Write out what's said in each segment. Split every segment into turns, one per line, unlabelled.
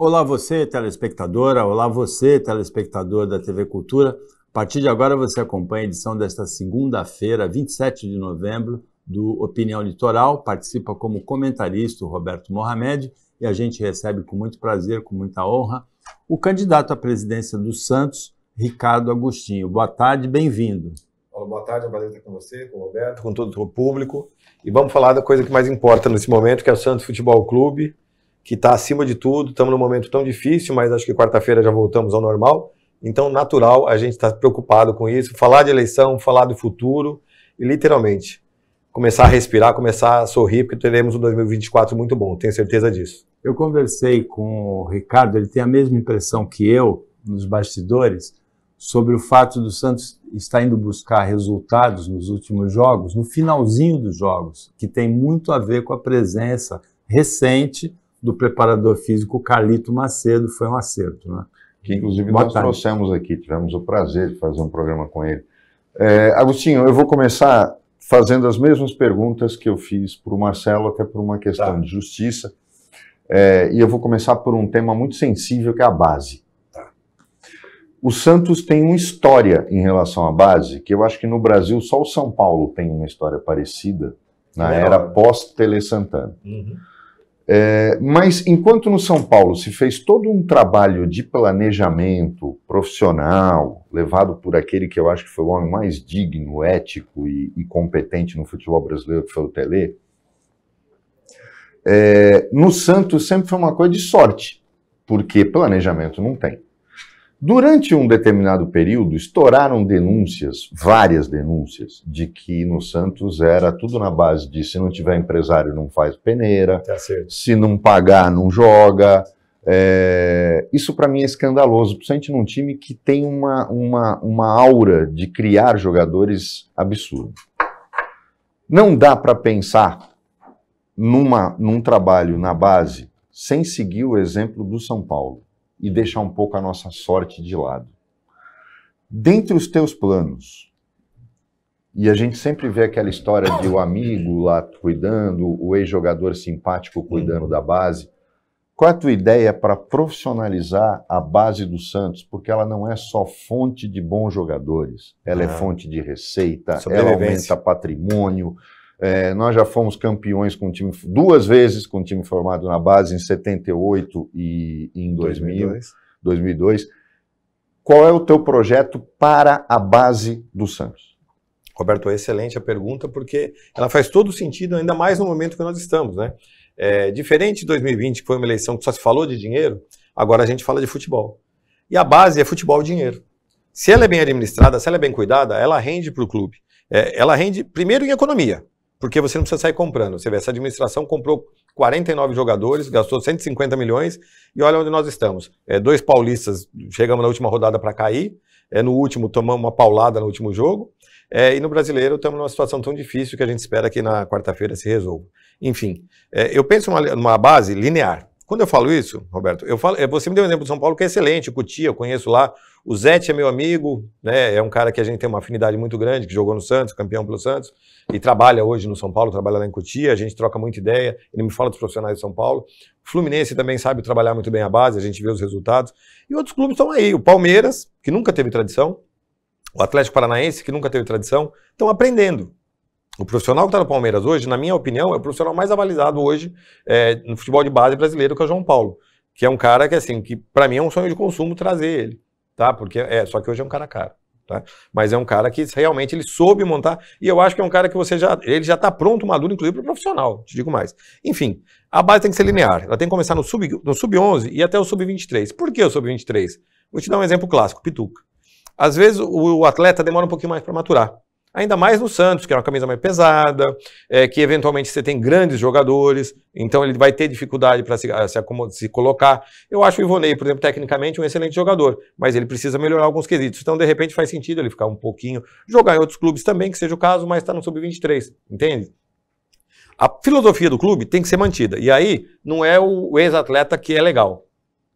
Olá você, telespectadora, olá você, telespectador da TV Cultura. A partir de agora você acompanha a edição desta segunda-feira, 27 de novembro, do Opinião Litoral. Participa como comentarista o Roberto Mohamed e a gente recebe com muito prazer, com muita honra, o candidato à presidência do Santos, Ricardo Agostinho. Boa tarde, bem-vindo.
Boa tarde, é um prazer estar com você, com o Roberto, com todo o público. E vamos falar da coisa que mais importa nesse momento, que é o Santos Futebol Clube, que está acima de tudo. Estamos num momento tão difícil, mas acho que quarta-feira já voltamos ao normal. Então, natural, a gente está preocupado com isso. Falar de eleição, falar do futuro e, literalmente, começar a respirar, começar a sorrir, porque teremos um 2024 muito bom, tenho certeza disso. Eu conversei com o Ricardo, ele tem a
mesma impressão que eu, nos bastidores, sobre o fato do Santos estar indo buscar resultados nos últimos jogos, no finalzinho dos jogos, que tem muito a ver com a presença recente do preparador físico Carlito Macedo, foi um
acerto, né? Que inclusive Boa nós tarde. trouxemos aqui, tivemos o prazer de fazer um programa com ele. É, Agostinho, eu vou começar fazendo as mesmas perguntas que eu fiz para o Marcelo, até por uma questão tá. de justiça. É, e eu vou começar por um tema muito sensível que é a base. Tá. O Santos tem uma história em relação à base, que eu acho que no Brasil só o São Paulo tem uma história parecida, na era pós-Tele Santana. Uhum. É, mas enquanto no São Paulo se fez todo um trabalho de planejamento profissional, levado por aquele que eu acho que foi o homem mais digno, ético e, e competente no futebol brasileiro, que foi o Tele, é, no Santos sempre foi uma coisa de sorte, porque planejamento não tem. Durante um determinado período, estouraram denúncias, várias denúncias, de que no Santos era tudo na base de se não tiver empresário não faz peneira, tá se não pagar não joga. É... isso para mim é escandaloso, principalmente num time que tem uma, uma, uma aura de criar jogadores absurdo. Não dá para pensar numa, num trabalho na base sem seguir o exemplo do São Paulo e deixar um pouco a nossa sorte de lado. Dentre os teus planos, e a gente sempre vê aquela história de o amigo lá cuidando, o ex-jogador simpático cuidando da base. Qual a tua ideia para profissionalizar a base do Santos? Porque ela não é só fonte de bons jogadores, ela é ah. fonte de receita, ela aumenta patrimônio, é, nós já fomos campeões com time duas vezes com o time formado na base em 78 e, em 2002. 2002. Qual é o teu projeto para a base do
Santos? Roberto, é excelente a pergunta porque ela faz todo sentido ainda mais no momento que nós estamos, né? É, diferente de 2020, que foi uma eleição que só se falou de dinheiro, agora a gente fala de futebol. E a base é futebol dinheiro. Se ela é bem administrada, se ela é bem cuidada, ela rende para o clube. É, ela rende primeiro em economia, porque você não precisa sair comprando. Você vê, essa administração comprou 49 jogadores, gastou 150 milhões e olha onde nós estamos. É, dois paulistas, chegamos na última rodada para cair, é, no último tomamos uma paulada no último jogo, é, e no brasileiro estamos numa situação tão difícil que a gente espera que na quarta-feira se resolva. Enfim, é, eu penso numa, numa base linear. Quando eu falo isso, Roberto, eu falo, é, você me deu um exemplo de São Paulo que é excelente, Cutia, eu conheço lá. O Zete é meu amigo, né? É um cara que a gente tem uma afinidade muito grande, que jogou no Santos, campeão pelo Santos, e trabalha hoje no São Paulo, trabalha lá em Cutia, a gente troca muita ideia, ele me fala dos profissionais de São Paulo. O Fluminense também sabe trabalhar muito bem a base, a gente vê os resultados. E outros clubes estão aí, o Palmeiras, que nunca teve tradição, o Atlético Paranaense, que nunca teve tradição, estão aprendendo. O profissional que está no Palmeiras hoje, na minha opinião, é o profissional mais avalizado hoje é, no futebol de base brasileiro, que é o João Paulo. Que é um cara que, assim, que para mim é um sonho de consumo trazer ele, tá? Porque, é, só que hoje é um cara caro. Tá? Mas é um cara que realmente ele soube montar e eu acho que é um cara que você já ele já está pronto, maduro, inclusive para o profissional. Te digo mais. Enfim, a base tem que ser linear. Ela tem que começar no sub no sub 11 e até o sub 23. Por que o sub 23? Vou te dar um exemplo clássico, Pituca. Às vezes o, o atleta demora um pouquinho mais para maturar. Ainda mais no Santos, que é uma camisa mais pesada, é, que eventualmente você tem grandes jogadores, então ele vai ter dificuldade para se, se, se, colocar. Eu acho o Ivonei, por exemplo, tecnicamente um excelente jogador, mas ele precisa melhorar alguns quesitos. Então, de repente, faz sentido ele ficar um pouquinho, jogar em outros clubes também, que seja o caso, mas está no sub-23, entende? A filosofia do clube tem que ser mantida. E aí, não é o ex-atleta que é legal.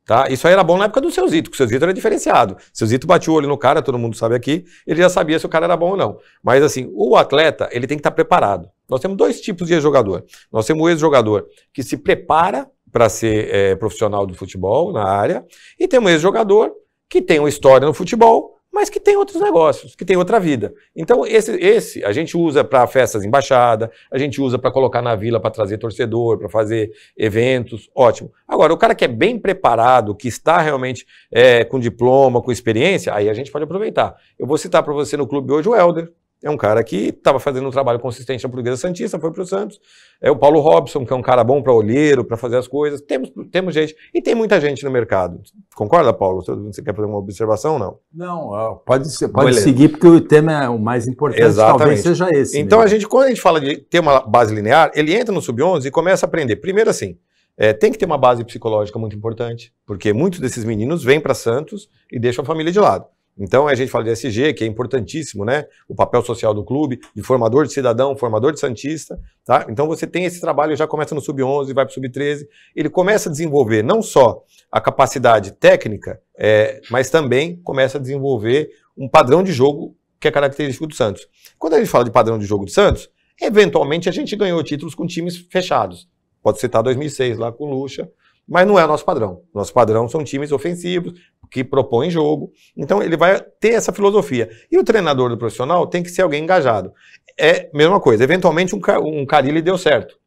Tá? Isso aí era bom na época do seu Zito, porque o seu Zito era diferenciado. Seu Zito batia o olho no cara, todo mundo sabe aqui, ele já sabia se o cara era bom ou não. Mas assim, o atleta, ele tem que estar preparado. Nós temos dois tipos de jogador. Nós temos o ex-jogador que se prepara para ser é, profissional do futebol na área, e temos o ex-jogador que tem uma história no futebol, mas que tem outros negócios, que tem outra vida. Então, esse, esse a gente usa para festas embaixada, a gente usa para colocar na vila, para trazer torcedor, para fazer eventos, ótimo. Agora, o cara que é bem preparado, que está realmente é, com diploma, com experiência, aí a gente pode aproveitar. Eu vou citar para você no clube hoje o Helder. É um cara que estava fazendo um trabalho consistente na Portuguesa Santista, foi para o Santos. É o Paulo Robson, que é um cara bom para olheiro, para fazer as coisas. Temos, temos gente. E tem muita gente no mercado. Concorda, Paulo? Você quer fazer uma observação ou não?
Não,
pode, ser, pode seguir,
porque o tema é o mais importante, Exatamente. talvez seja esse. Então, a gente,
quando a gente fala de ter uma base linear, ele entra no sub-11 e começa a aprender. Primeiro, assim, é, tem que ter uma base psicológica muito importante, porque muitos desses meninos vêm para Santos e deixam a família de lado. Então a gente fala de SG, que é importantíssimo, né? O papel social do clube, de formador de cidadão, formador de santista, tá? Então você tem esse trabalho, já começa no sub-11, vai para o sub-13, ele começa a desenvolver não só a capacidade técnica, é, mas também começa a desenvolver um padrão de jogo que é característico do Santos. Quando a gente fala de padrão de jogo do Santos, eventualmente a gente ganhou títulos com times fechados. Pode citar 2006 lá com o Lucha, mas não é o nosso padrão. Nosso padrão são times ofensivos, que propõem jogo. Então ele vai ter essa filosofia. E o treinador do profissional tem que ser alguém engajado. É mesma coisa. Eventualmente um, um Carilli deu certo.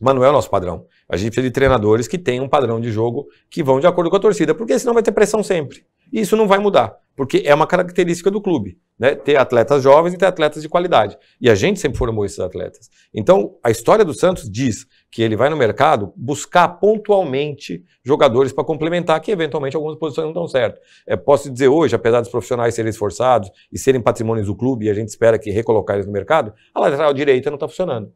mas não é o nosso padrão. A gente precisa de treinadores que tenham um padrão de jogo que vão de acordo com a torcida, porque senão vai ter pressão sempre. E isso não vai mudar, porque é uma característica do clube. Né, ter atletas jovens e ter atletas de qualidade. E a gente sempre formou esses atletas. Então, a história do Santos diz que ele vai no mercado buscar pontualmente jogadores para complementar, que eventualmente algumas posições não dão certo. É, posso dizer hoje, apesar dos profissionais serem esforçados e serem patrimônios do clube, e a gente espera que recolocar eles no mercado, a lateral direita não está funcionando.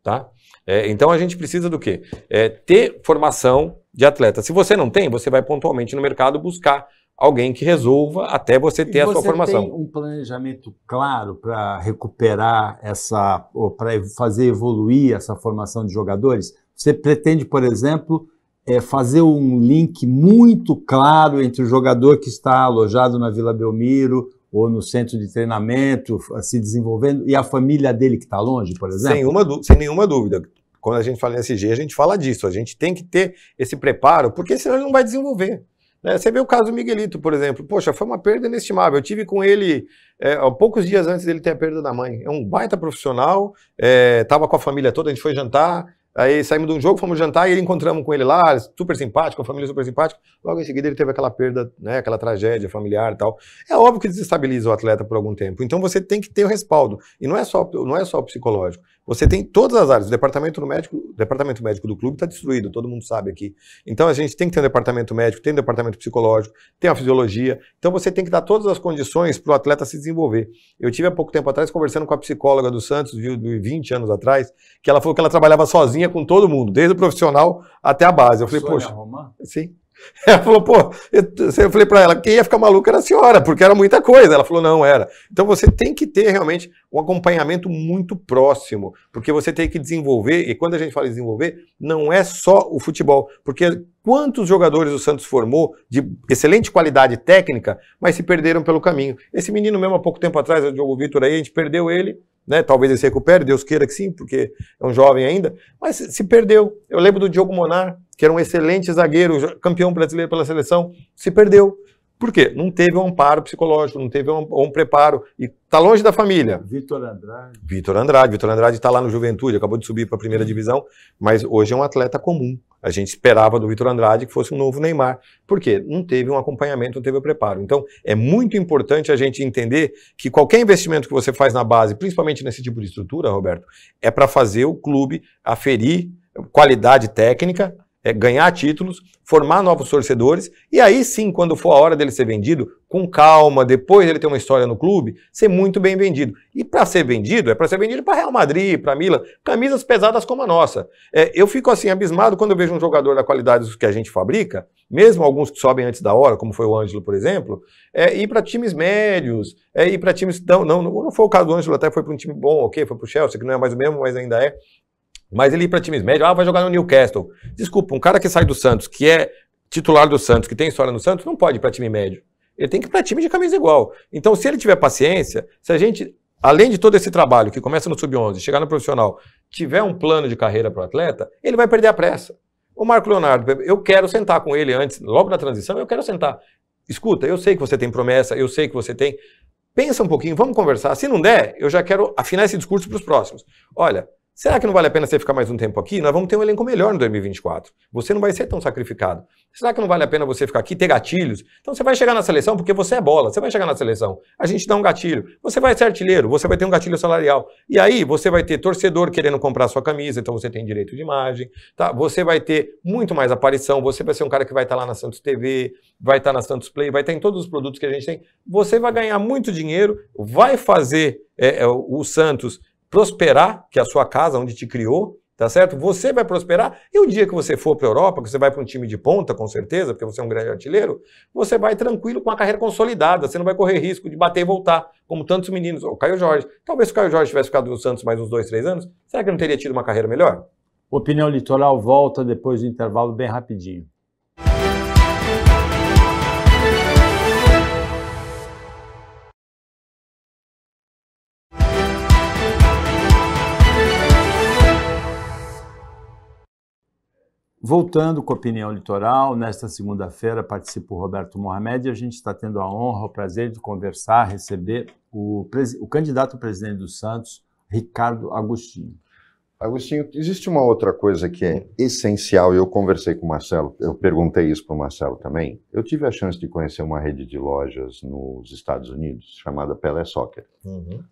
Tá? É, então a gente precisa do quê? É, ter formação de atleta. Se você não tem, você vai pontualmente no mercado buscar alguém que resolva até você ter e a sua formação. Você
tem um planejamento claro para recuperar essa, para fazer evoluir essa formação de jogadores? Você pretende, por exemplo, é, fazer um link muito claro entre o jogador que está alojado na Vila Belmiro ou no centro de treinamento,
se desenvolvendo, e a família dele que está longe, por exemplo? Sem, uma, sem nenhuma dúvida quando a gente fala em SG, a gente fala disso. A gente tem que ter esse preparo, porque senão ele não vai desenvolver. Né? Você vê o caso do Miguelito, por exemplo. Poxa, foi uma perda inestimável. Eu tive com ele é, poucos dias antes dele ter a perda da mãe. É um baita profissional, estava é, com a família toda, a gente foi jantar. Aí saímos de um jogo, fomos jantar e ele encontramos com ele lá, super simpático, a família super simpática. Logo em seguida ele teve aquela perda, né, aquela tragédia familiar e tal. É óbvio que desestabiliza o atleta por algum tempo. Então você tem que ter o respaldo. E não é só, não é só psicológico, você tem todas as áreas. O departamento médico, o departamento médico do clube está destruído, todo mundo sabe aqui. Então a gente tem que ter um departamento médico, tem um departamento psicológico, tem a fisiologia. Então você tem que dar todas as condições para o atleta se desenvolver. Eu tive há pouco tempo atrás conversando com a psicóloga do Santos, de 20 anos atrás, que ela falou que ela trabalhava sozinha com todo mundo, desde o profissional até a base. Eu falei, Sônia poxa. Romã? Sim. Ela falou, pô, eu, eu falei para ela, quem ia ficar maluca era a senhora, porque era muita coisa. Ela falou, não, era. Então você tem que ter realmente um acompanhamento muito próximo, porque você tem que desenvolver, e quando a gente fala em desenvolver, não é só o futebol, porque quantos jogadores o Santos formou de excelente qualidade técnica, mas se perderam pelo caminho. Esse menino mesmo há pouco tempo atrás, o Diogo Vitor aí, a gente perdeu ele, né? Talvez ele se recupere, Deus queira que sim, porque é um jovem ainda, mas se perdeu. Eu lembro do Diogo Monar, que era um excelente zagueiro, campeão brasileiro pela seleção, se perdeu. Por quê? Não teve um amparo psicológico, não teve um, um preparo. E está longe da família. Vitor Andrade. Vitor Andrade. Vitor Andrade está lá no Juventude, acabou de subir para a primeira divisão, mas hoje é um atleta comum. A gente esperava do Vitor Andrade que fosse um novo Neymar. Por quê? Não teve um acompanhamento, não teve um preparo. Então, é muito importante a gente entender que qualquer investimento que você faz na base, principalmente nesse tipo de estrutura, Roberto, é para fazer o clube aferir qualidade técnica é, ganhar títulos, formar novos torcedores e aí sim, quando for a hora dele ser vendido, com calma, depois ele ter uma história no clube, ser muito bem vendido. E para ser vendido, é para ser vendido para Real Madrid, para Milan, camisas pesadas como a nossa. É, eu fico assim abismado quando eu vejo um jogador da qualidade que a gente fabrica, mesmo alguns que sobem antes da hora, como foi o Ângelo, por exemplo, é, ir para times médios, é, ir para times. Não, não, não foi o caso do Ângelo, até foi para um time bom, ok, foi para o Chelsea, que não é mais o mesmo, mas ainda é. Mas ele ir para times médios, ah, vai jogar no Newcastle. Desculpa, um cara que sai do Santos, que é titular do Santos, que tem história no Santos, não pode ir para time médio. Ele tem que ir para time de camisa igual. Então, se ele tiver paciência, se a gente, além de todo esse trabalho que começa no sub-11, chegar no profissional, tiver um plano de carreira para o atleta, ele vai perder a pressa. O Marco Leonardo, eu quero sentar com ele antes, logo na transição, eu quero sentar. Escuta, eu sei que você tem promessa, eu sei que você tem. Pensa um pouquinho, vamos conversar. Se não der, eu já quero afinar esse discurso para os próximos. Olha, Será que não vale a pena você ficar mais um tempo aqui? Nós vamos ter um elenco melhor em 2024. Você não vai ser tão sacrificado. Será que não vale a pena você ficar aqui ter gatilhos? Então você vai chegar na seleção porque você é bola. Você vai chegar na seleção. A gente dá um gatilho. Você vai ser artilheiro. Você vai ter um gatilho salarial. E aí você vai ter torcedor querendo comprar sua camisa. Então você tem direito de imagem. Tá? Você vai ter muito mais aparição. Você vai ser um cara que vai estar tá lá na Santos TV, vai estar tá na Santos Play, vai estar tá em todos os produtos que a gente tem. Você vai ganhar muito dinheiro. Vai fazer é, é o Santos prosperar, que é a sua casa onde te criou, tá certo? Você vai prosperar e o dia que você for para a Europa, que você vai para um time de ponta, com certeza, porque você é um grande artilheiro, você vai tranquilo com a carreira consolidada, você não vai correr risco de bater e voltar, como tantos meninos, o Caio Jorge. Talvez se o Caio Jorge tivesse ficado no Santos mais uns dois, três anos, será que não teria tido uma carreira melhor? Opinião Litoral volta depois do intervalo bem rapidinho.
Voltando com a opinião litoral, nesta segunda-feira participa o Roberto Mohamed e a gente está tendo a honra, o prazer de conversar, receber o, o candidato presidente do Santos, Ricardo Agostinho.
Agostinho, existe uma outra coisa que é essencial, e eu conversei com o Marcelo, eu perguntei isso para o Marcelo também. Eu tive a chance de conhecer uma rede de lojas nos Estados Unidos chamada Pelé Soccer. Uhum.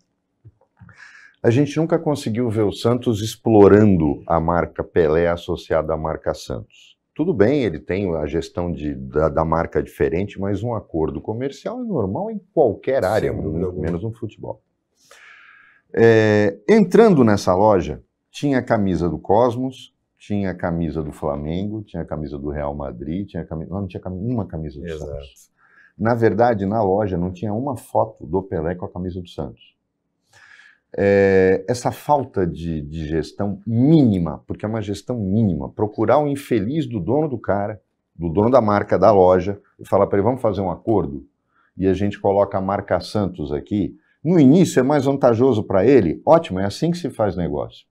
A gente nunca conseguiu ver o Santos explorando a marca Pelé associada à marca Santos. Tudo bem, ele tem a gestão de, da, da marca diferente, mas um acordo comercial é normal em qualquer área, Sim, menos no futebol. É, entrando nessa loja, tinha a camisa do Cosmos, tinha a camisa do Flamengo, tinha a camisa do Real Madrid, tinha camisa, não, não tinha camisa, uma camisa do Exato. Santos. Na verdade, na loja não tinha uma foto do Pelé com a camisa do Santos é, essa falta de, de gestão mínima, porque é uma gestão mínima, procurar o infeliz do dono do cara, do dono da marca, da loja, e falar para ele, vamos fazer um acordo? E a gente coloca a marca Santos aqui. No início é mais vantajoso para ele? Ótimo, é assim que se faz negócio.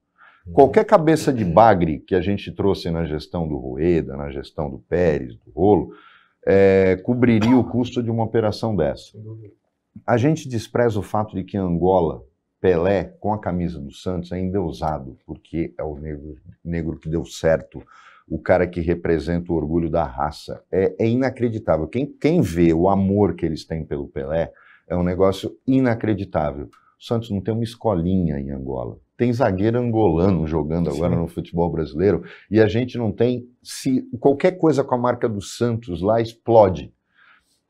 Uhum. Qualquer cabeça de bagre que a gente trouxe na gestão do Rueda, na gestão do Pérez, do Rolo, é, cobriria o custo de uma operação dessa. A gente despreza o fato de que Angola Pelé com a camisa do Santos ainda é usado, porque é o negro, negro que deu certo, o cara que representa o orgulho da raça. É, é inacreditável. Quem, quem vê o amor que eles têm pelo Pelé é um negócio inacreditável. O Santos não tem uma escolinha em Angola. Tem zagueiro angolano jogando agora Sim. no futebol brasileiro e a gente não tem. Se qualquer coisa com a marca do Santos lá explode.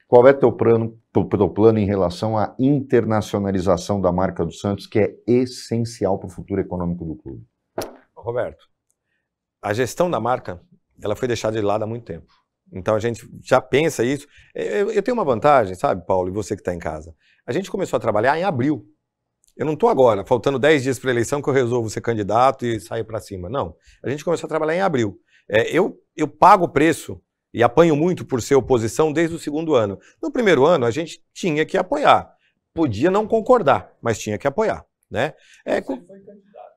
Qual é teu plano, teu plano em relação à internacionalização da marca do Santos, que é essencial para o futuro econômico do clube?
Roberto, a gestão da marca ela foi deixada de lado há muito tempo. Então a gente já pensa isso. Eu, tenho uma vantagem, sabe, Paulo, e você que está em casa. A gente começou a trabalhar em abril. Eu não estou agora, faltando 10 dias para a eleição, que eu resolvo ser candidato e sair para cima. Não. A gente começou a trabalhar em abril. É, eu, eu pago o preço e apanho muito por ser oposição desde o segundo ano. No primeiro ano, a gente tinha que apoiar. Podia não concordar, mas tinha que apoiar. Né? É, candidato.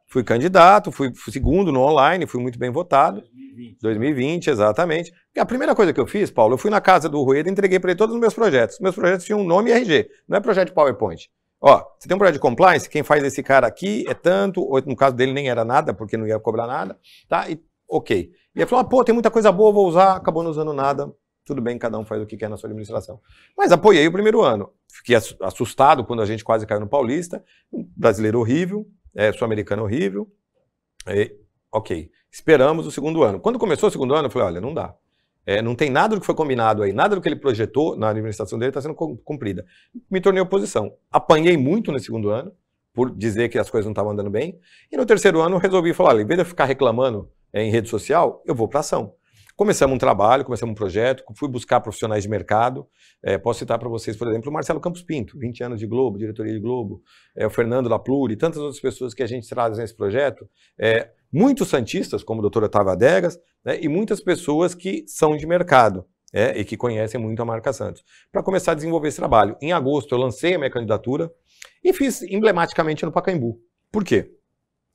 Fui candidato, fui segundo no online, fui muito bem votado. 2020. 2020, exatamente. E a primeira coisa que eu fiz, Paulo, eu fui na casa do Rueda e entreguei para ele todos os meus projetos. Meus projetos tinham um nome RG, não é projeto de PowerPoint. Ó, você tem um projeto de compliance, quem faz esse cara aqui é tanto, ou no caso dele nem era nada, porque não ia cobrar nada, tá? E, ok. E aí falou, ah, pô, tem muita coisa boa, vou usar, acabou não usando nada. Tudo bem, cada um faz o que quer na sua administração. Mas apoiei o primeiro ano. Fiquei assustado quando a gente quase caiu no Paulista. Um brasileiro horrível, é, sul-americano horrível. E, ok, esperamos o segundo ano. Quando começou o segundo ano, eu falei, olha, não dá. É, não tem nada do que foi combinado aí, nada do que ele projetou na administração dele está sendo cumprida. Me tornei oposição. Apanhei muito no segundo ano, por dizer que as coisas não estavam andando bem. E no terceiro ano, resolvi falar: olha, em vez de eu ficar reclamando é, em rede social, eu vou para ação. Começamos um trabalho, começamos um projeto, fui buscar profissionais de mercado. É, posso citar para vocês, por exemplo, o Marcelo Campos Pinto, 20 anos de Globo, diretoria de Globo, é, o Fernando Lapluri, tantas outras pessoas que a gente traz nesse projeto. É, muitos santistas, como o doutor Otávio Adegas, né, e muitas pessoas que são de mercado. É, e que conhecem muito a marca Santos, para começar a desenvolver esse trabalho. Em agosto, eu lancei a minha candidatura e fiz emblematicamente no Pacaembu. Por quê?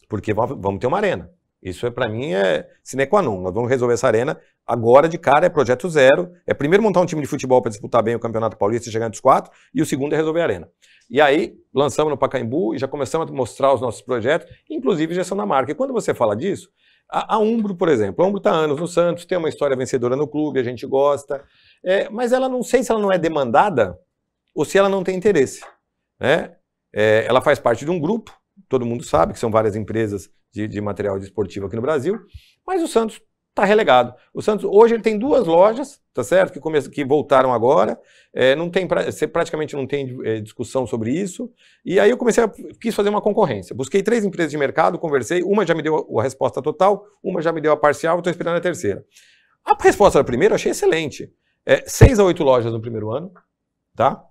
Porque vamos ter uma arena. Isso é para mim é sine qua non. Nós vamos resolver essa arena agora de cara, é projeto zero. É primeiro montar um time de futebol para disputar bem o Campeonato Paulista e chegar entre os quatro, e o segundo é resolver a arena. E aí lançamos no Pacaembu e já começamos a mostrar os nossos projetos, inclusive gestão da marca. E quando você fala disso, a, a Umbro, por exemplo, a Umbro está anos no Santos, tem uma história vencedora no clube, a gente gosta, é, mas ela não sei se ela não é demandada ou se ela não tem interesse. Né? É, ela faz parte de um grupo, todo mundo sabe que são várias empresas de, de material desportivo aqui no Brasil, mas o Santos está relegado. O Santos hoje ele tem duas lojas, tá certo? Que, come... que voltaram agora. É, não tem pra... Você praticamente não tem é, discussão sobre isso. E aí eu comecei a quis fazer uma concorrência. Busquei três empresas de mercado, conversei. Uma já me deu a resposta total, uma já me deu a parcial, estou esperando a terceira. A resposta da primeira eu achei excelente. É, seis a oito lojas no primeiro ano, tá?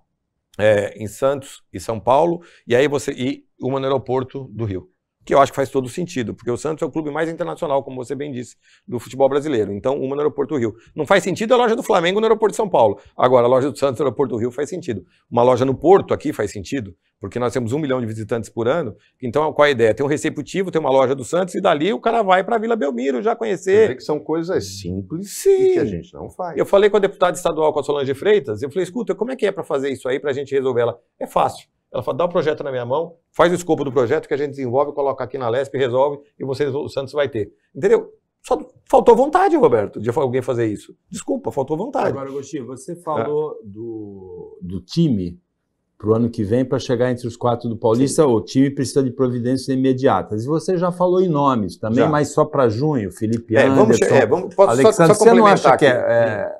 É, em Santos e São Paulo, e aí você e uma no aeroporto do Rio que eu acho que faz todo sentido, porque o Santos é o clube mais internacional, como você bem disse, do futebol brasileiro. Então, uma no aeroporto do Rio. Não faz sentido a loja do Flamengo no aeroporto de São Paulo. Agora, a loja do Santos no aeroporto do Rio faz sentido. Uma loja no Porto aqui faz sentido, porque nós temos um milhão de visitantes por ano. Então, qual é a ideia? Tem um receptivo, tem uma loja do Santos e dali o cara vai para a Vila Belmiro já conhecer. Você
que são coisas simples Sim. que a gente não faz.
Eu falei com a deputada estadual, com a Solange Freitas, eu falei, escuta, como é que é para fazer isso aí, para a gente resolver ela? É fácil ela fala, dá o projeto na minha mão, faz o escopo do projeto que a gente desenvolve, coloca aqui na Lesp, resolve e vocês, o Santos vai ter. Entendeu? Só faltou vontade, Roberto, de alguém fazer isso. Desculpa, faltou vontade. Agora, Agostinho, você falou é.
do, do time para o ano que vem para chegar entre os quatro do Paulista. Sim. O time precisa de providências imediatas. E você já falou em nomes também, já. mas só para junho, Felipe é, Anderson, vamos, é, vamos, posso Alexandre, só, só você não acha aqui. que é,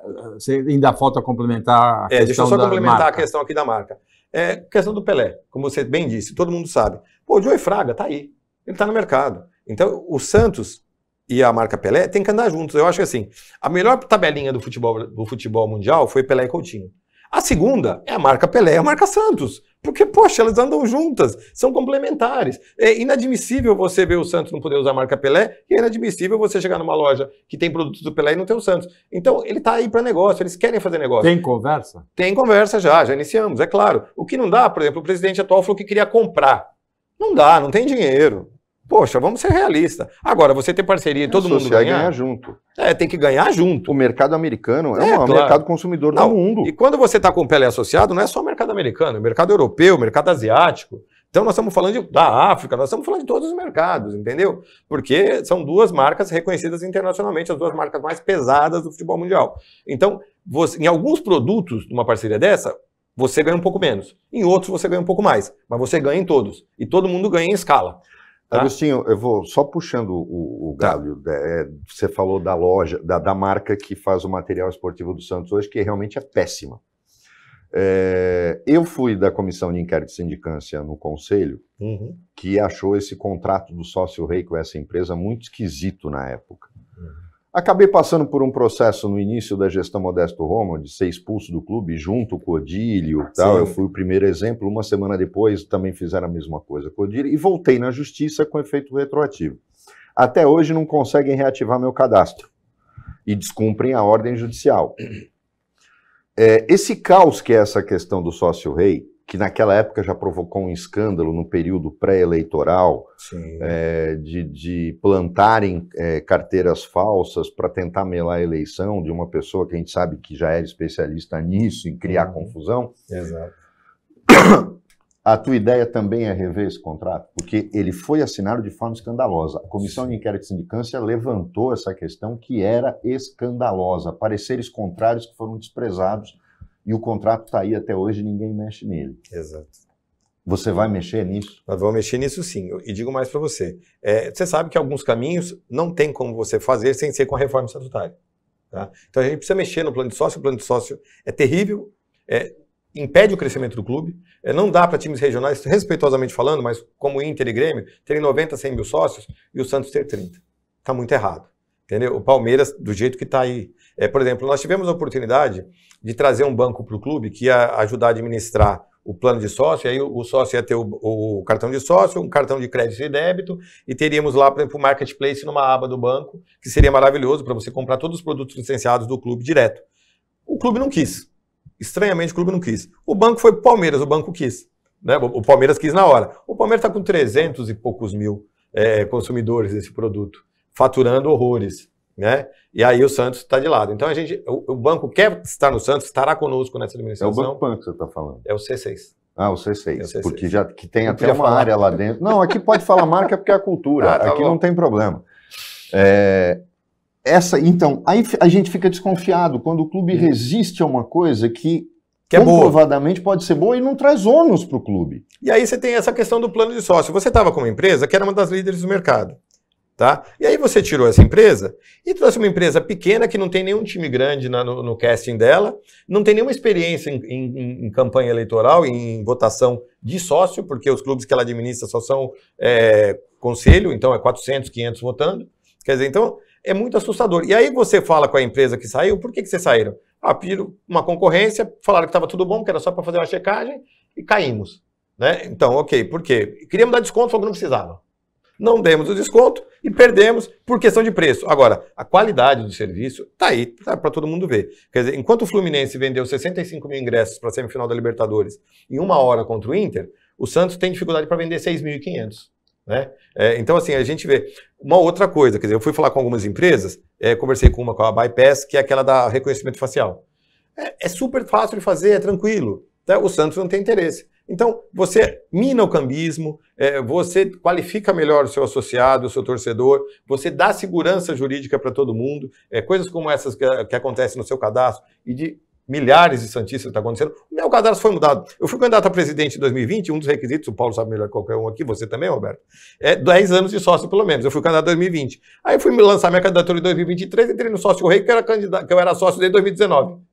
é, ainda falta complementar a é, questão deixa eu só complementar marca.
a questão aqui da marca. É questão do Pelé, como você bem disse, todo mundo sabe. Pô, o Joey Fraga tá aí, ele tá no mercado. Então, o Santos e a marca Pelé tem que andar juntos. Eu acho que assim, a melhor tabelinha do futebol, do futebol mundial foi Pelé e Coutinho. A segunda é a marca Pelé e a marca Santos. Porque, poxa, elas andam juntas, são complementares. É inadmissível você ver o Santos não poder usar a marca Pelé, e é inadmissível você chegar numa loja que tem produtos do Pelé e não ter o Santos. Então, ele está aí para negócio, eles querem fazer negócio. Tem conversa? Tem conversa já, já iniciamos, é claro. O que não dá, por exemplo, o presidente atual falou que queria comprar. Não dá, não tem dinheiro. Poxa, vamos ser realistas. Agora, você tem parceria e todo mundo ganhar... ganhar junto. É, tem que ganhar
junto. O mercado americano é, é o claro. mercado consumidor do mundo. E quando
você está com o Pele associado, não é só o mercado americano, é o mercado europeu, o mercado asiático. Então, nós estamos falando de, da África, nós estamos falando de todos os mercados, entendeu? Porque são duas marcas reconhecidas internacionalmente, as duas marcas mais pesadas do futebol mundial. Então, você, em alguns produtos de uma parceria dessa, você ganha um pouco menos. Em outros, você ganha um pouco mais. Mas você ganha em todos. E todo mundo ganha em escala.
Tá? Agostinho, eu vou só puxando o, o galho. Tá. É, você falou da loja, da, da, marca que faz o material esportivo do Santos hoje, que realmente é péssima. É, eu fui da comissão de inquérito de sindicância no conselho, uhum. que achou esse contrato do sócio rei com essa empresa muito esquisito na época. Uhum. Acabei passando por um processo no início da gestão Modesto Roma, de ser expulso do clube junto com o Codílio. tal. Eu fui o primeiro exemplo. Uma semana depois também fizeram a mesma coisa com o Codílio e voltei na justiça com efeito retroativo. Até hoje não conseguem reativar meu cadastro e descumprem a ordem judicial. É, esse caos que é essa questão do sócio-rei que naquela época já provocou um escândalo no período pré-eleitoral, é, de, de, plantarem é, carteiras falsas para tentar melar a eleição de uma pessoa que a gente sabe que já era especialista nisso, em criar uhum. confusão. Exato. A tua ideia também é rever esse contrato? Porque ele foi assinado de forma escandalosa. A Comissão Sim. de Inquérito de Sindicância levantou essa questão que era escandalosa, pareceres contrários que foram desprezados e o contrato está aí até hoje ninguém mexe nele. Exato. Você vai mexer nisso? Nós vamos
mexer nisso sim. E digo mais para você. É, você sabe que alguns caminhos não tem como você fazer sem ser com a reforma estatutária. Tá? Então a gente precisa mexer no plano de sócio. O plano de sócio é terrível, é, impede o crescimento do clube. É, não dá para times regionais, respeitosamente falando, mas como Inter e Grêmio, terem 90, 100 mil sócios e o Santos ter 30. Está muito errado. Entendeu? O Palmeiras, do jeito que está aí, é, por exemplo, nós tivemos a oportunidade de trazer um banco para o clube que ia ajudar a administrar o plano de sócio, aí o sócio ia ter o, o, cartão de sócio, um cartão de crédito e débito, e teríamos lá, por exemplo, o marketplace numa aba do banco, que seria maravilhoso para você comprar todos os produtos licenciados do clube direto. O clube não quis. Estranhamente, o clube não quis. O banco foi Palmeiras, o banco quis. Né? O Palmeiras quis na hora. O Palmeiras está com 300 e poucos mil é, consumidores desse produto, faturando horrores né? E aí o Santos está de lado. Então a gente, o, o, banco quer estar no Santos, estará conosco nessa administração. É o Banco
Pan que você está falando. É o C6. Ah, o C6, é o C6. porque já que tem até uma falar. área lá dentro. Não, aqui pode falar marca porque é a cultura. Ah, tá aqui bom. não tem problema. É, essa, então, aí a gente fica desconfiado quando o clube hum. resiste a uma coisa que que é comprovadamente boa. pode ser boa e não traz ônus para o clube.
E aí você tem essa questão do plano de sócio. Você estava com uma empresa que era uma das líderes do mercado. Tá? E aí você tirou essa empresa e trouxe uma empresa pequena que não tem nenhum time grande na, no, no, casting dela, não tem nenhuma experiência em, em, em, campanha eleitoral, em votação de sócio, porque os clubes que ela administra só são é, conselho, então é 400, 500 votando. Quer dizer, então é muito assustador. E aí você fala com a empresa que saiu, por que, que vocês saíram? Ah, piro uma concorrência, falaram que estava tudo bom, que era só para fazer uma checagem e caímos. Né? Então, ok, por quê? Queríamos dar desconto, falou que não precisava não demos o desconto e perdemos por questão de preço. Agora, a qualidade do serviço está aí, tá para todo mundo ver. Quer dizer, enquanto o Fluminense vendeu 65 mil ingressos para a semifinal da Libertadores em uma hora contra o Inter, o Santos tem dificuldade para vender 6.500. Né? É, então, assim, a gente vê. Uma outra coisa, quer dizer, eu fui falar com algumas empresas, é, conversei com uma com a Bypass, que é aquela da reconhecimento facial. É, é super fácil de fazer, é tranquilo. Tá? O Santos não tem interesse. Então, você mina o cambismo, é, você qualifica melhor o seu associado, o seu torcedor, você dá segurança jurídica para todo mundo, é, coisas como essas que, que acontecem no seu cadastro e de milhares de santistas está acontecendo. O meu cadastro foi mudado. Eu fui candidato a presidente em 2020, um dos requisitos, o Paulo sabe melhor que qualquer um aqui, você também, Roberto, é 10 anos de sócio, pelo menos. Eu fui candidato em 2020. Aí fui lançar minha candidatura em 2023, entrei no sócio rei, que, era candidato, que eu era sócio desde 2019.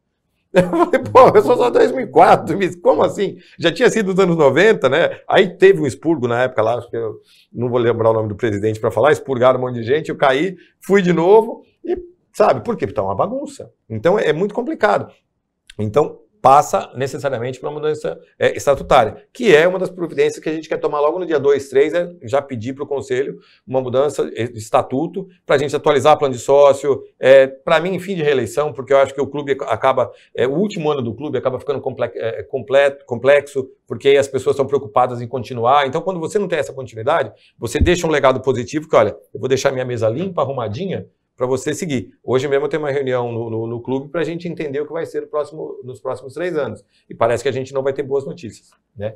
Eu falei, pô, eu sou só 2004, como assim? Já tinha sido dos anos 90, né? Aí teve um expurgo na época lá, acho que eu não vou lembrar o nome do presidente para falar, expurgaram um monte de gente, eu caí, fui de novo e, sabe, por quê? Porque tá uma bagunça. Então é muito complicado. Então, passa necessariamente por uma mudança é, estatutária, que é uma das providências que a gente quer tomar logo no dia 2, 3, é já pedir para o Conselho uma mudança de estatuto, para a gente atualizar o plano de sócio, é, para mim, fim de reeleição, porque eu acho que o clube acaba, é, o último ano do clube acaba ficando complexo, é, complexo, porque aí as pessoas estão preocupadas em continuar. Então, quando você não tem essa continuidade, você deixa um legado positivo que, olha, eu vou deixar minha mesa limpa, arrumadinha, para você seguir. Hoje mesmo tem uma reunião no, no, no clube para a gente entender o que vai ser no próximo, nos próximos três anos. E parece que a gente não vai ter boas notícias. Né?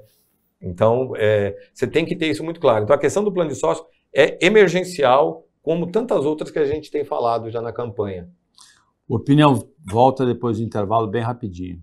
Então, é, você tem que ter isso muito claro. Então, a questão do plano de sócio é emergencial, como tantas outras que a gente tem falado já na campanha.
Opinião, volta depois do intervalo, bem rapidinho.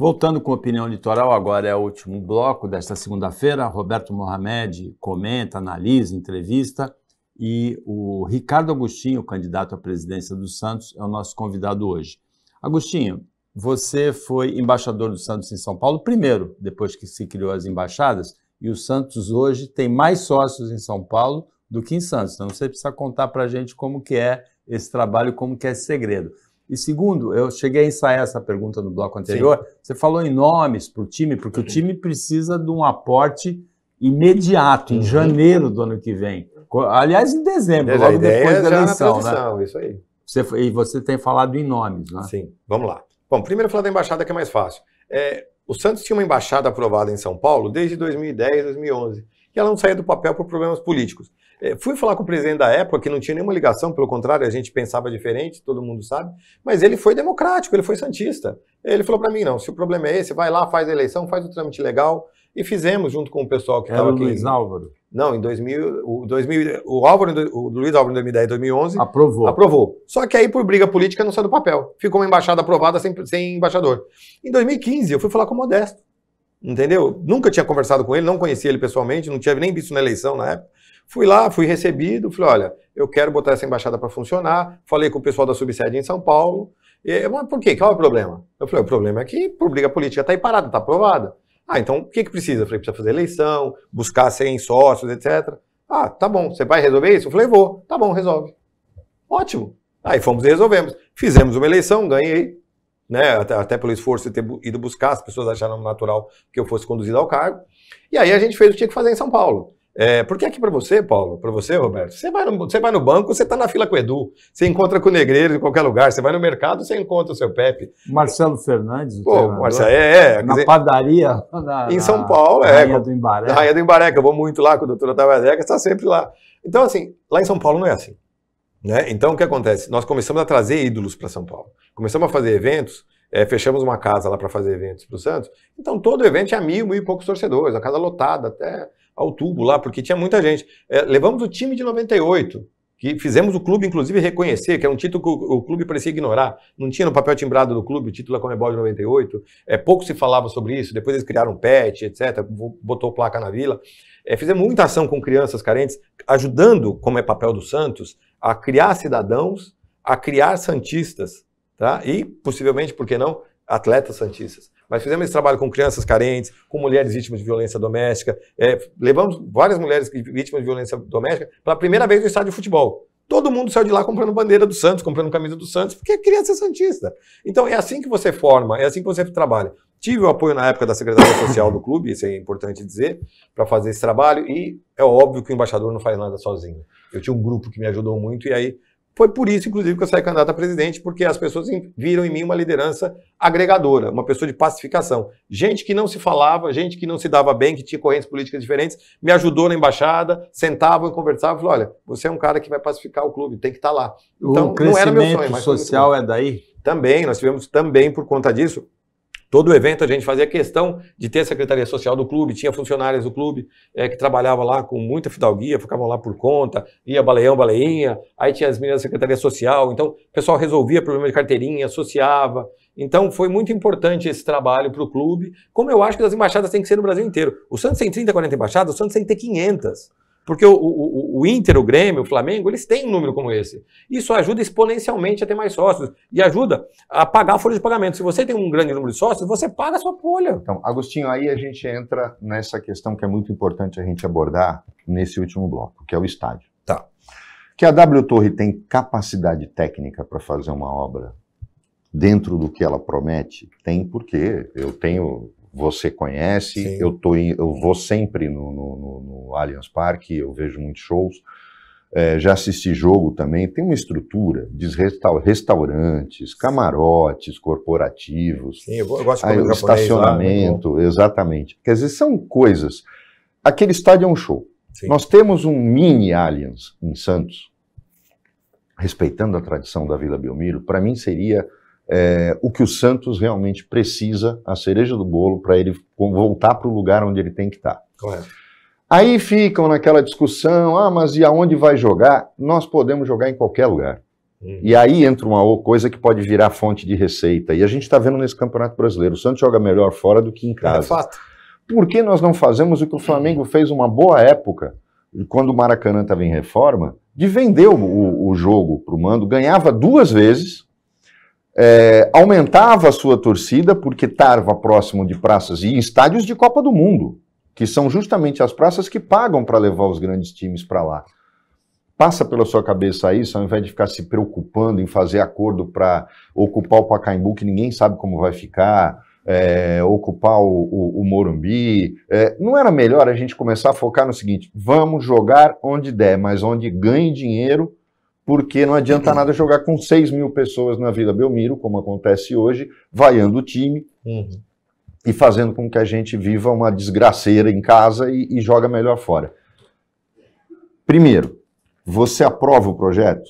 Voltando com a Opinião Litoral, agora é o último bloco desta segunda-feira. Roberto Mohamed comenta, analisa, entrevista. E o Ricardo Agostinho, candidato à presidência do Santos, é o nosso convidado hoje. Agostinho, você foi embaixador do Santos em São Paulo, primeiro, depois que se criou as embaixadas, e o Santos hoje tem mais sócios em São Paulo do que em Santos. Então você precisa contar para a gente como que é esse trabalho, como que é esse segredo. E segundo, eu cheguei a ensaiar essa pergunta no bloco anterior. Sim. Você falou em nomes para o time, porque o time precisa de um aporte imediato, em uhum. janeiro do ano que vem. Aliás, em dezembro, logo depois da eleição. né?
Isso aí. Você, e você tem falado em nomes, né? Sim, vamos lá. Bom, primeiro falar da embaixada que é mais fácil. É, o Santos tinha uma embaixada aprovada em São Paulo desde 2010, 2011, e ela não saía do papel por problemas políticos. É, fui falar com o presidente da época, que não tinha nenhuma ligação, pelo contrário, a gente pensava diferente, todo mundo sabe, mas ele foi democrático, ele foi santista. Ele falou para mim: não, se o problema é esse, vai lá, faz a eleição, faz o trâmite legal. E fizemos junto com o pessoal que estava aqui. Luiz Álvaro? Não, em 2000, o, 2000, o, Álvaro, o Luiz Álvaro em 2010, 2011. Aprovou. Aprovou. Só que aí, por briga política, não saiu do papel. Ficou uma embaixada aprovada sem, sem embaixador. Em 2015, eu fui falar com o Modesto. Entendeu? Nunca tinha conversado com ele, não conhecia ele pessoalmente, não tinha nem visto na eleição na época. Fui lá, fui recebido, falei, olha, eu quero botar essa embaixada para funcionar. Falei com o pessoal da subsede em São Paulo. E, mas por quê? Qual é o problema? Eu falei, o problema é que a briga política está aí parada, está aprovada. Ah, então o que, que precisa? Eu falei, precisa fazer eleição, buscar 100 sócios, etc. Ah, tá bom, você vai resolver isso? Eu falei, vou. Tá bom, resolve. Ótimo. Aí fomos e resolvemos. Fizemos uma eleição, ganhei. Né, até, até, pelo esforço de ter ido buscar, as pessoas acharam natural que eu fosse conduzido ao cargo. E aí a gente fez o que tinha que fazer em São Paulo. É, porque aqui para você, Paulo, para você, Roberto, você vai, no, você vai no banco, você está na fila com o Edu, você encontra com o Negreiro em qualquer lugar, você vai no mercado, você encontra o seu Pepe.
Marcelo Fernandes, Pô, Marcelo,
é, é. Na dizer, padaria. Na, em São Paulo, na é. Rainha do Embareca. Rainha do Embareca, eu vou muito lá com a doutora Tabareca, está sempre lá. Então, assim, lá em São Paulo não é assim. Né? Então, o que acontece? Nós começamos a trazer ídolos para São Paulo. Começamos a fazer eventos, é, fechamos uma casa lá para fazer eventos para o Santos. Então, todo evento é mil, mil e poucos torcedores, a casa lotada até ao tubo lá, porque tinha muita gente. É, levamos o time de 98, que fizemos o clube, inclusive, reconhecer, que é um título que o, clube parecia ignorar. Não tinha no papel timbrado do clube o título da Comebol de 98. É, pouco se falava sobre isso, depois eles criaram um pet, etc., botou placa na vila. É, fizemos muita ação com crianças carentes, ajudando, como é papel do Santos, a criar cidadãos, a criar santistas, tá? e, possivelmente, por que não, atletas santistas mas fizemos esse trabalho com crianças carentes, com mulheres vítimas de violência doméstica. É, levamos várias mulheres vítimas de violência doméstica pela primeira vez no estádio de futebol. Todo mundo saiu de lá comprando bandeira do Santos, comprando camisa do Santos, porque é criança santista. Então é assim que você forma, é assim que você trabalha. Tive o apoio na época da Secretaria Social do clube, isso é importante dizer, para fazer esse trabalho, e é óbvio que o embaixador não faz nada sozinho. Eu tinha um grupo que me ajudou muito, e aí foi por isso, inclusive, que eu saí candidato a presidente, porque as pessoas viram em mim uma liderança agregadora, uma pessoa de pacificação. Gente que não se falava, gente que não se dava bem, que tinha correntes políticas diferentes, me ajudou na embaixada, sentavam e conversavam e olha, você é um cara que vai pacificar o clube, tem que estar tá lá. Então, o não era meu sonho. O social é daí? Também, nós tivemos também, por conta disso, Todo evento a gente fazia questão de ter a secretaria social do clube, tinha funcionários do clube é, que trabalhavam lá com muita fidalguia, ficavam lá por conta, ia baleão, baleinha, aí tinha as meninas da secretaria social, então o pessoal resolvia problema de carteirinha, associava. Então foi muito importante esse trabalho para o clube, como eu acho que as embaixadas têm que ser no Brasil inteiro. O Santos tem 30, 40 embaixadas, o Santos tem que ter 500. Porque o, o, o Inter, o Grêmio, o Flamengo, eles têm um número como esse. Isso ajuda exponencialmente a ter mais sócios e ajuda a pagar a folha de pagamento. Se você tem um grande número de sócios, você paga a sua folha.
Então, Agostinho, aí a gente entra nessa questão que é muito importante a gente abordar nesse último bloco, que é o estádio. Tá. Que a W Torre tem capacidade técnica para fazer uma obra dentro do que ela promete? Tem, porque eu tenho você conhece, Sim. eu, tô, eu vou sempre no, no, no, Allianz Parque, eu vejo muitos shows, é, já assisti jogo também, tem uma estrutura de restaurantes, camarotes corporativos, Sim, eu gosto de aí, o né, estacionamento, lá, exatamente. Quer dizer, são coisas. Aquele estádio é um show. Sim. Nós temos um mini Allianz em Santos, respeitando a tradição da Vila Belmiro, para mim seria é, o que o Santos realmente precisa, a cereja do bolo, para ele voltar para o lugar onde ele tem que estar. Tá. Aí ficam naquela discussão: ah, mas e aonde vai jogar? Nós podemos jogar em qualquer lugar. Hum. E aí entra uma coisa que pode virar fonte de receita. E a gente está vendo nesse Campeonato Brasileiro: o Santos joga melhor fora do que em é casa. É fato. Por que nós não fazemos o que o Flamengo fez uma boa época, quando o Maracanã estava em reforma, de vender o, o jogo para o mando? Ganhava duas vezes é, aumentava a sua torcida porque estava próximo de praças e estádios de Copa do Mundo, que são justamente as praças que pagam para levar os grandes times para lá. Passa pela sua cabeça isso, ao invés de ficar se preocupando em fazer acordo para ocupar o Pacaembu, que ninguém sabe como vai ficar, é, ocupar o, o, o Morumbi. É, não era melhor a gente começar a focar no seguinte: vamos jogar onde der, mas onde ganhe dinheiro porque não adianta uhum. nada jogar com 6 mil pessoas na Vila Belmiro, como acontece hoje, vaiando o time uhum. e fazendo com que a gente viva uma desgraceira em casa e, e joga melhor fora. Primeiro, você aprova o projeto?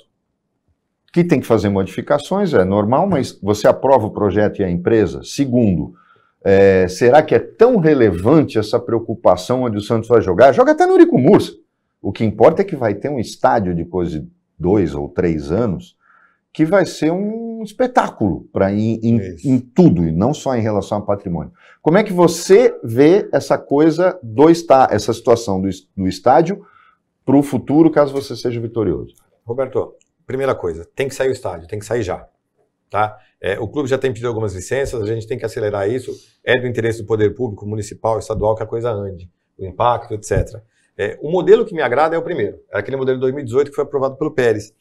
Que tem que fazer modificações, é normal, mas você aprova o projeto e a empresa? Segundo, é, será que é tão relevante essa preocupação onde o Santos vai jogar? Joga até no Urico Mursa. O que importa é que vai ter um estádio de de dois ou três anos, que vai ser um espetáculo para em, em, em, tudo, e não só em relação ao patrimônio. Como é que você vê essa coisa do está essa situação do, do estádio para o futuro, caso você seja vitorioso? Roberto,
primeira coisa, tem que sair o estádio, tem que sair já. Tá? É, o clube já tem pedido algumas licenças, a gente tem que acelerar isso. É do interesse do poder público, municipal, estadual, que a coisa ande, o impacto, etc. É, o modelo que me agrada é o primeiro, é aquele modelo de 2018 que foi aprovado pelo Pérez,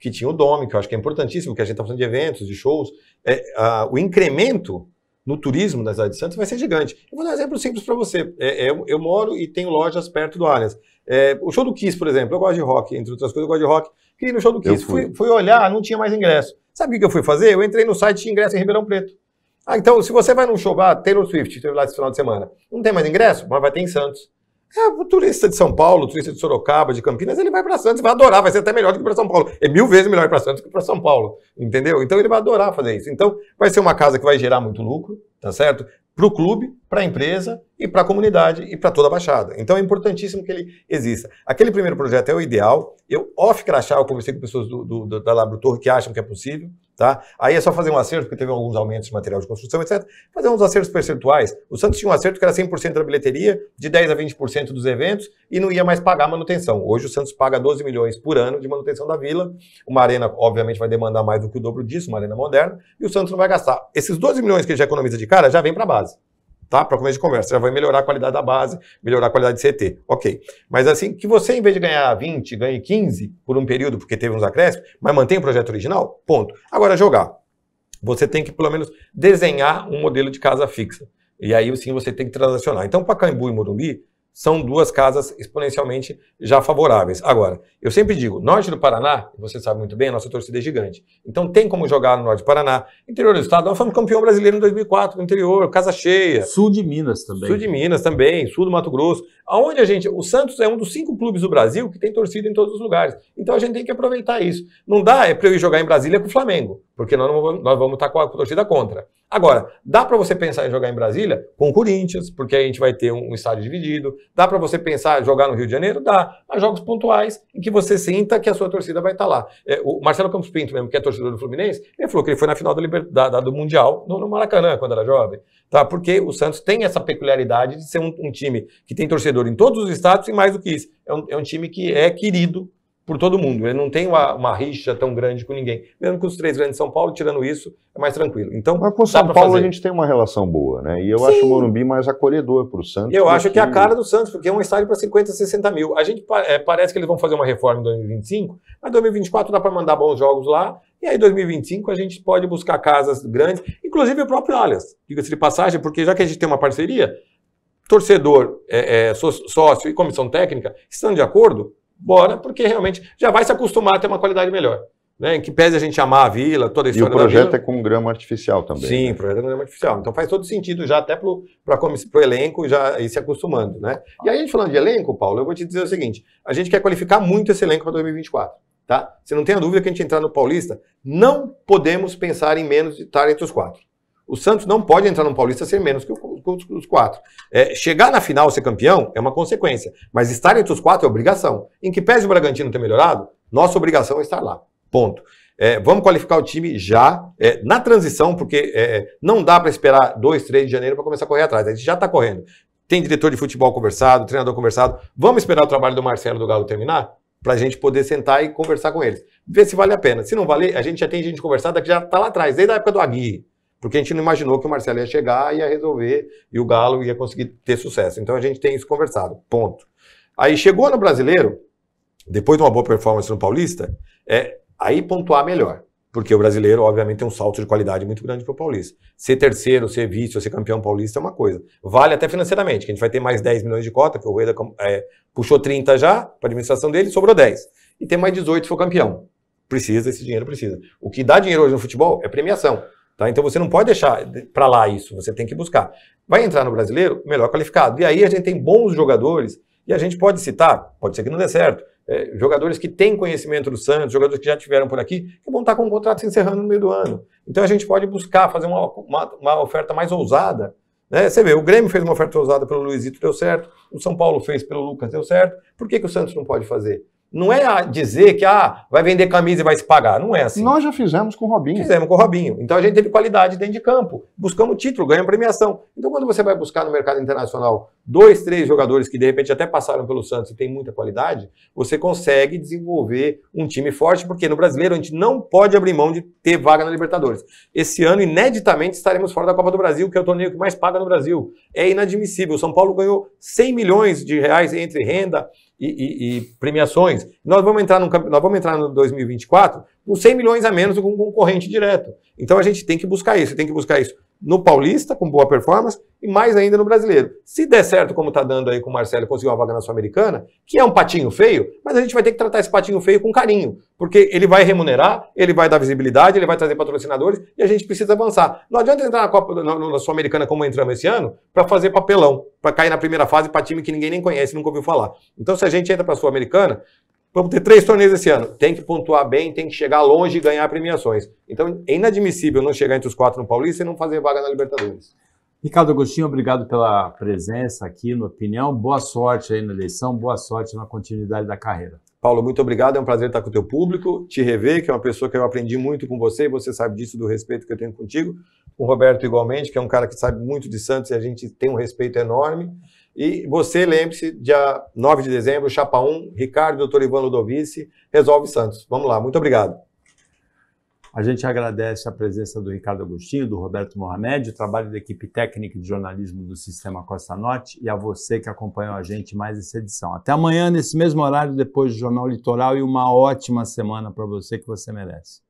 que tinha o DOME, que eu acho que é importantíssimo, que a gente está falando de eventos, de shows. É, a, o incremento no turismo na cidade de Santos vai ser gigante. Eu vou dar um exemplo simples para você. É, é, eu, eu, moro e tenho lojas perto do Allianz. É, o show do Kiss, por exemplo, eu gosto de rock, entre outras coisas, eu gosto de rock. E no show do Kiss, fui. Fui, fui olhar, não tinha mais ingresso. Sabe o que eu fui fazer? Eu entrei no site de ingresso em Ribeirão Preto. Ah, então, se você vai num show, ah, Taylor Swift, teve lá esse final de semana, não tem mais ingresso, mas vai ter em Santos. É, o turista de São Paulo, o turista de Sorocaba, de Campinas, ele vai para Santos, vai adorar, vai ser até melhor do que para São Paulo. É mil vezes melhor para Santos que para São Paulo, entendeu? Então ele vai adorar fazer isso. Então vai ser uma casa que vai gerar muito lucro, tá certo? Para o clube, para a empresa e para a comunidade e para toda a Baixada. Então é importantíssimo que ele exista. Aquele primeiro projeto é o ideal. Eu, off crachá, eu conversei com pessoas do, do, da Labro Torre que acham que é possível. Tá? Aí é só fazer um acerto, porque teve alguns aumentos de material de construção, etc. Fazer uns acertos percentuais. O Santos tinha um acerto que era 100% da bilheteria, de 10% a 20% dos eventos, e não ia mais pagar manutenção. Hoje o Santos paga 12 milhões por ano de manutenção da vila. Uma arena, obviamente, vai demandar mais do que o dobro disso, uma arena moderna, e o Santos não vai gastar. Esses 12 milhões que ele já economiza de cara já vem para a base tá? Para começo de conversa. Já vai melhorar a qualidade da base, melhorar a qualidade de CT. Ok. Mas assim, que você, em vez de ganhar 20, ganhe 15 por um período, porque teve uns acréscimos, mas mantém o projeto original, ponto. Agora, jogar. Você tem que, pelo menos, desenhar um modelo de casa fixa. E aí, sim, você tem que transacionar. Então, para Caimbu e Morumbi são duas casas exponencialmente já favoráveis. Agora, eu sempre digo, norte do Paraná, você sabe muito bem, a nossa torcida é gigante. Então tem como jogar no norte do Paraná. Interior do estado, nós fomos campeão brasileiro em 2004, no interior, casa cheia. Sul de Minas também. Sul de Minas também, sul do Mato Grosso. Aonde a gente, o Santos é um dos cinco clubes do Brasil que tem torcida em todos os lugares. Então a gente tem que aproveitar isso. Não dá é para eu ir jogar em Brasília com o Flamengo, porque nós, não vamos, nós vamos estar tá com a torcida contra. Agora, dá para você pensar em jogar em Brasília com o Corinthians, porque a gente vai ter um, um estádio dividido. Dá para você pensar em jogar no Rio de Janeiro? Dá. Mas jogos pontuais em que você sinta que a sua torcida vai estar tá lá. É, o Marcelo Campos Pinto, mesmo, que é torcedor do Fluminense, ele falou que ele foi na final do, Liber, da, da, do Mundial no, no, Maracanã, quando era jovem. Tá? Porque o Santos tem essa peculiaridade de ser um, um time que tem torcedor em todos os estados e mais do que isso. É um, é um time que é querido por todo mundo. Ele não tem uma, uma, rixa tão grande com ninguém. Mesmo com os três grandes de São Paulo, tirando isso, é mais tranquilo. Então, Mas com São Paulo fazer. a gente
tem uma relação boa, né? E eu Sim. acho o Morumbi mais acolhedor para o Santos. Eu acho que... é a cara
do Santos, porque é um estádio para 50, 60 mil. A gente é, parece que eles vão fazer uma reforma em 2025, mas 2024 dá para mandar bons jogos lá. E aí, 2025, a gente pode buscar casas grandes, inclusive o próprio Alias, diga-se de passagem, porque já que a gente tem uma parceria, torcedor, é, é, sócio e comissão técnica, estão de acordo, bora, porque realmente já vai se acostumar a ter uma qualidade melhor. Né, em que pese a gente amar a vila, toda a história. E o projeto é
com grama artificial também. Sim, né? o projeto é com grama
artificial. Então faz todo sentido já até para o elenco já ir se acostumando. Né? E aí, falando de elenco, Paulo, eu vou te dizer o seguinte: a gente quer qualificar muito esse elenco para 2024. Tá? Você não tem a dúvida que a gente entrar no Paulista, não podemos pensar em menos de estar entre os quatro. O Santos não pode entrar no Paulista ser menos que o, os, os quatro. É, chegar na final ser campeão é uma consequência, mas estar entre os quatro é obrigação. Em que pese o Bragantino ter melhorado, nossa obrigação é estar lá. Ponto. É, vamos qualificar o time já é, na transição, porque é, não dá para esperar 2, 3 de janeiro para começar a correr atrás. A gente já está correndo. Tem diretor de futebol conversado, treinador conversado. Vamos esperar o trabalho do Marcelo do Galo terminar? Para a gente poder sentar e conversar com eles. Ver se vale a pena. Se não valer, a gente já tem gente conversada que já está lá atrás, desde a época do Aguirre. Porque a gente não imaginou que o Marcelo ia chegar, ia resolver e o Galo ia conseguir ter sucesso. Então a gente tem isso conversado. Ponto. Aí chegou no brasileiro, depois de uma boa performance no Paulista, é aí pontuar melhor. Porque o brasileiro, obviamente, tem um salto de qualidade muito grande para o Paulista. Ser terceiro, ser vice, ser campeão paulista é uma coisa. Vale até financeiramente, que a gente vai ter mais 10 milhões de cota, que o Rueda é, puxou 30 já para a administração dele, sobrou 10. E tem mais 18 se for campeão. Precisa, esse dinheiro precisa. O que dá dinheiro hoje no futebol é premiação. Tá? Então você não pode deixar para lá isso, você tem que buscar. Vai entrar no brasileiro melhor qualificado. E aí a gente tem bons jogadores e a gente pode citar, pode ser que não dê certo, é, jogadores que têm conhecimento do Santos, jogadores que já tiveram por aqui, que vão estar tá com o contrato se encerrando no meio do ano. Então a gente pode buscar fazer uma, uma, uma oferta mais ousada né? Você vê, o Grêmio fez uma oferta ousada pelo Luizito, deu certo. O São Paulo fez pelo Lucas, deu certo. Por que, que o Santos não pode fazer? Não é dizer que ah, vai vender camisa e vai se pagar. Não é assim. Nós já fizemos com o Robinho. Fizemos com o Robinho. Então a gente teve qualidade dentro de campo. Buscamos título, ganhamos premiação. Então quando você vai buscar no mercado internacional dois, três jogadores que de repente até passaram pelo Santos e tem muita qualidade, você consegue desenvolver um time forte, porque no brasileiro a gente não pode abrir mão de ter vaga na Libertadores. Esse ano, ineditamente, estaremos fora da Copa do Brasil, que é o torneio que mais paga no Brasil. É inadmissível. O São Paulo ganhou 100 milhões de reais entre renda, e, e, e premiações. Nós vamos entrar no nós vamos entrar no 2024 com 100 milhões a menos do que um concorrente direto. Então a gente tem que buscar isso, tem que buscar isso no Paulista, com boa performance, e mais ainda no brasileiro. Se der certo, como está dando aí com o Marcelo, conseguir uma vaga na Sul-Americana, que é um patinho feio, mas a gente vai ter que tratar esse patinho feio com carinho, porque ele vai remunerar, ele vai dar visibilidade, ele vai trazer patrocinadores e a gente precisa avançar. Não adianta entrar na Copa na, na Sul-Americana como entramos esse ano para fazer papelão, para cair na primeira fase para time que ninguém nem conhece, nunca ouviu falar. Então, se a gente entra para a Sul-Americana, Vamos ter três torneios esse ano. Tem que pontuar bem, tem que chegar longe e ganhar premiações. Então, é inadmissível não chegar entre os quatro no Paulista e não fazer vaga na Libertadores. Ricardo
Agostinho, obrigado pela presença aqui no Opinião. Boa sorte aí na eleição, boa sorte na
continuidade da carreira. Paulo, muito obrigado. É um prazer estar com o teu público, te rever, que é uma pessoa que eu aprendi muito com você e você sabe disso, do respeito que eu tenho contigo. o Roberto, igualmente, que é um cara que sabe muito de Santos e a gente tem um respeito enorme. E você lembre-se, dia 9 de dezembro, Chapa 1, Ricardo, doutor Ivan Ludovice, Resolve Santos. Vamos lá, muito obrigado.
A gente agradece a presença do Ricardo Agostinho, do Roberto Mohamed, o trabalho da equipe técnica de jornalismo do Sistema Costa Norte e a você que acompanhou a gente mais essa edição. Até amanhã, nesse mesmo horário, depois do Jornal Litoral, e uma ótima semana para você que você merece.